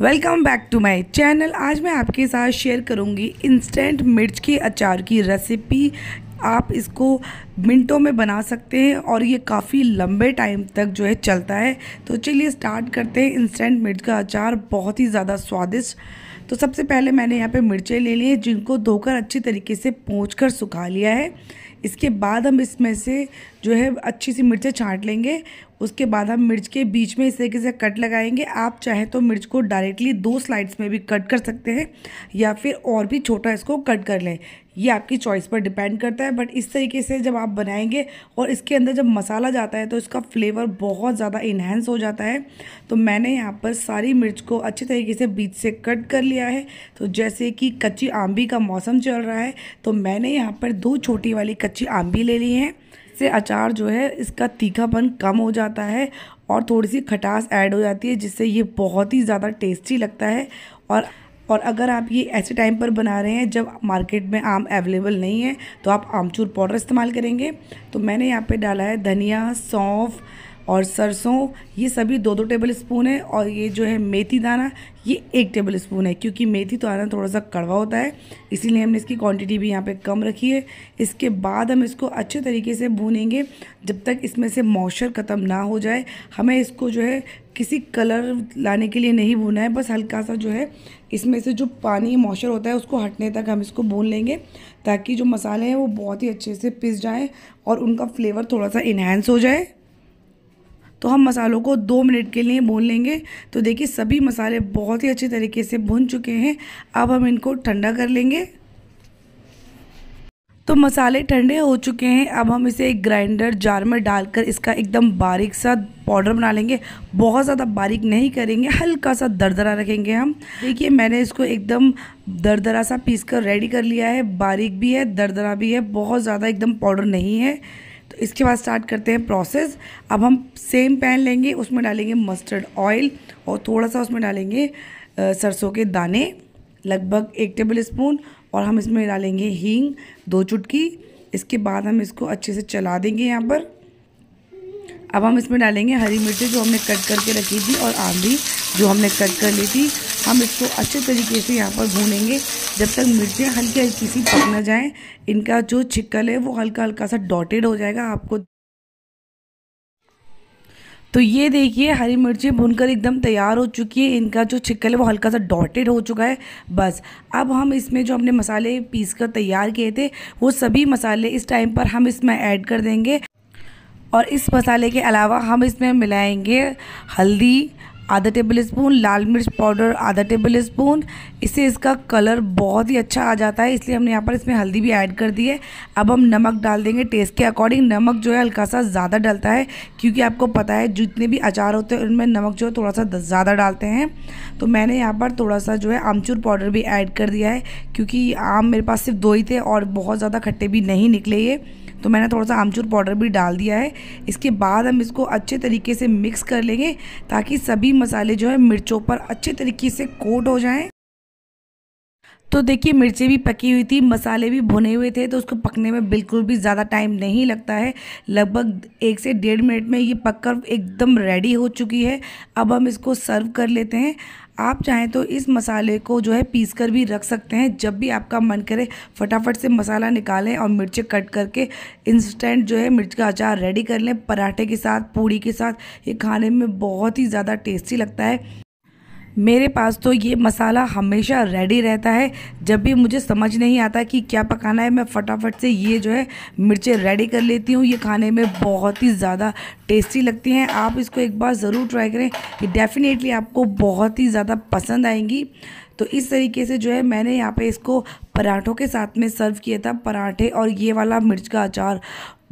welcome back to my channel आज मैं आपके साथ शेयर करूंगी इंस्टेंट मिर्च के अचार की रेसिपी आप इसको मिनटों में बना सकते हैं और ये काफ़ी लंबे टाइम तक जो है चलता है तो चलिए स्टार्ट करते हैं इंस्टेंट मिर्च का अचार बहुत ही ज़्यादा स्वादिष्ट तो सबसे पहले मैंने यहाँ पे मिर्चें ले ली हैं जिनको धोकर अच्छी तरीके से पोंछ कर सुखा लिया है इसके बाद हम इसमें से जो है अच्छी सी मिर्चें छाँट लेंगे उसके बाद हम मिर्च के बीच में इस तरीके से कट लगाएंगे आप चाहे तो मिर्च को डायरेक्टली दो स्लाइड्स में भी कट कर सकते हैं या फिर और भी छोटा इसको कट कर लें ये आपकी चॉइस पर डिपेंड करता है बट इस तरीके से जब आप बनाएंगे और इसके अंदर जब मसाला जाता है तो इसका फ्लेवर बहुत ज़्यादा इन्हेंस हो जाता है तो मैंने यहाँ पर सारी मिर्च को अच्छे तरीके से बीच से कट कर लिया है तो जैसे कि कच्ची आम्बी का मौसम चल रहा है तो मैंने यहाँ पर दो छोटी वाली कच्ची आम्बी ले ली है इससे अचार जो है इसका तीखापन कम हो जाता है और थोड़ी सी खटास ऐड हो जाती है जिससे ये बहुत ही ज़्यादा टेस्टी लगता है और और अगर आप ये ऐसे टाइम पर बना रहे हैं जब मार्केट में आम अवेलेबल नहीं है तो आप आमचूर पाउडर इस्तेमाल करेंगे तो मैंने यहाँ पे डाला है धनिया सौंफ और सरसों ये सभी दो दो टेबल स्पून है और ये जो है मेथी दाना ये एक टेबल स्पून है क्योंकि मेथी तो आना थोड़ा सा कड़वा होता है इसीलिए हमने इसकी क्वांटिटी भी यहाँ पे कम रखी है इसके बाद हम इसको अच्छे तरीके से भूनेंगे जब तक इसमें से मॉइस्चर ख़त्म ना हो जाए हमें इसको जो है किसी कलर लाने के लिए नहीं भूना है बस हल्का सा जो है इसमें से जो पानी मॉइस्चर होता है उसको हटने तक हम इसको भून लेंगे ताकि जो मसाले हैं वो बहुत ही अच्छे से पिस जाएँ और उनका फ्लेवर थोड़ा सा इन्हेंस हो जाए तो हम मसालों को दो मिनट के लिए भून लेंगे तो देखिए सभी मसाले बहुत ही अच्छे तरीके से भुन चुके हैं अब हम इनको ठंडा कर लेंगे तो मसाले ठंडे हो चुके हैं अब हम इसे एक ग्राइंडर जार में डालकर इसका एकदम बारीक सा पाउडर बना लेंगे बहुत ज़्यादा बारीक नहीं करेंगे हल्का सा दरदरा रखेंगे हम देखिए मैंने इसको एकदम दरदरा सा पीस कर रेडी कर लिया है बारीक भी है दरदरा भी है बहुत ज़्यादा एकदम पाउडर नहीं है तो इसके बाद स्टार्ट करते हैं प्रोसेस अब हम सेम पैन लेंगे उसमें डालेंगे मस्टर्ड ऑयल और थोड़ा सा उसमें डालेंगे सरसों के दाने लगभग एक टेबल स्पून और हम इसमें डालेंगे हींग दो चुटकी इसके बाद हम इसको अच्छे से चला देंगे यहाँ पर अब हम इसमें डालेंगे हरी मिर्ची जो हमने कट करके रखी थी और आंधी जो हमने कट कर ली थी हम इसको अच्छे तरीके से यहाँ पर भूनेंगे जब तक मिर्चें हल्की हल्की सी पक ना जाएँ इनका जो छिक्कल है वो हल्का हल्का सा डॉटेड हो जाएगा आपको तो ये देखिए हरी मिर्ची भुनकर एकदम तैयार हो चुकी है इनका जो छिक्कल है वो हल्का सा डॉटेड हो चुका है बस अब हम इसमें जो हमने मसाले पीस कर तैयार किए थे वो सभी मसाले इस टाइम पर हम इसमें ऐड कर देंगे और इस मसाले के अलावा हम इसमें मिलाएंगे हल्दी आधा टेबल स्पून लाल मिर्च पाउडर आधा टेबल स्पून इससे इसका कलर बहुत ही अच्छा आ जाता है इसलिए हमने यहाँ पर इसमें हल्दी भी ऐड कर दी है अब हम नमक डाल देंगे टेस्ट के अकॉर्डिंग नमक जो है हल्का सा ज़्यादा डलता है क्योंकि आपको पता है जितने भी अचार होते हैं उनमें नमक जो है थोड़ा सा ज़्यादा डालते हैं तो मैंने यहाँ पर थोड़ा सा जो है आमचूर पाउडर भी ऐड कर दिया है क्योंकि आम मेरे पास सिर्फ दो ही थे और बहुत ज़्यादा खट्टे भी नहीं निकले ये तो मैंने थोड़ा सा आमचूर पाउडर भी डाल दिया है इसके बाद हम इसको अच्छे तरीके से मिक्स कर लेंगे ताकि सभी मसाले जो है मिर्चों पर अच्छे तरीके से कोट हो जाएँ तो देखिए मिर्ची भी पकी हुई थी मसाले भी भुने हुए थे तो उसको पकने में बिल्कुल भी ज़्यादा टाइम नहीं लगता है लगभग एक से डेढ़ मिनट में ये पककर एकदम रेडी हो चुकी है अब हम इसको सर्व कर लेते हैं आप चाहें तो इस मसाले को जो है पीस कर भी रख सकते हैं जब भी आपका मन करे फटाफट से मसाला निकालें और मिर्चें कट करके इंस्टेंट जो है मिर्च का अचार रेडी कर लें पराठे के साथ पूड़ी के साथ ये खाने में बहुत ही ज़्यादा टेस्टी लगता है मेरे पास तो ये मसाला हमेशा रेडी रहता है जब भी मुझे समझ नहीं आता कि क्या पकाना है मैं फटाफट से ये जो है मिर्चें रेडी कर लेती हूँ ये खाने में बहुत ही ज़्यादा टेस्टी लगती हैं आप इसको एक बार ज़रूर ट्राई करें ये डेफ़िनेटली आपको बहुत ही ज़्यादा पसंद आएंगी तो इस तरीके से जो है मैंने यहाँ पे इसको पराठों के साथ में सर्व किया था पराठे और ये वाला मिर्च का अचार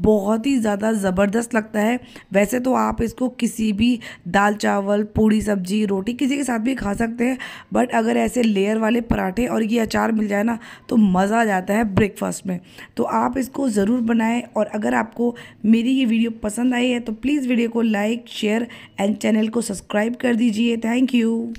बहुत ही ज़्यादा ज़बरदस्त लगता है वैसे तो आप इसको किसी भी दाल चावल पूड़ी सब्जी रोटी किसी के साथ भी खा सकते हैं बट अगर ऐसे लेयर वाले पराठे और ये अचार मिल जाए ना तो मज़ा आ जाता है ब्रेकफास्ट में तो आप इसको ज़रूर बनाएं और अगर आपको मेरी ये वीडियो पसंद आई है तो प्लीज़ वीडियो को लाइक शेयर एंड चैनल को सब्सक्राइब कर दीजिए थैंक यू